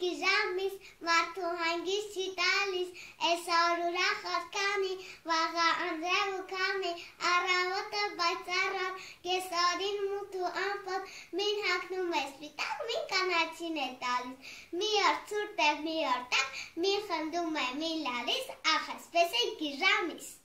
գիժամիս, մարդու հանգիս չի տալիս, այսօր ուրախ արկանի, վաղա անձրև ու կամի, առավոտը բայցարան, ես օրին մութու ամպոտ, մին հակնում է սպիտակ, մին կանացին է տալիս, մի օր ծուրտ է, մի օր տակ, մի խնդում է, մի լալիս, ախ, այսպես է գիժամիս։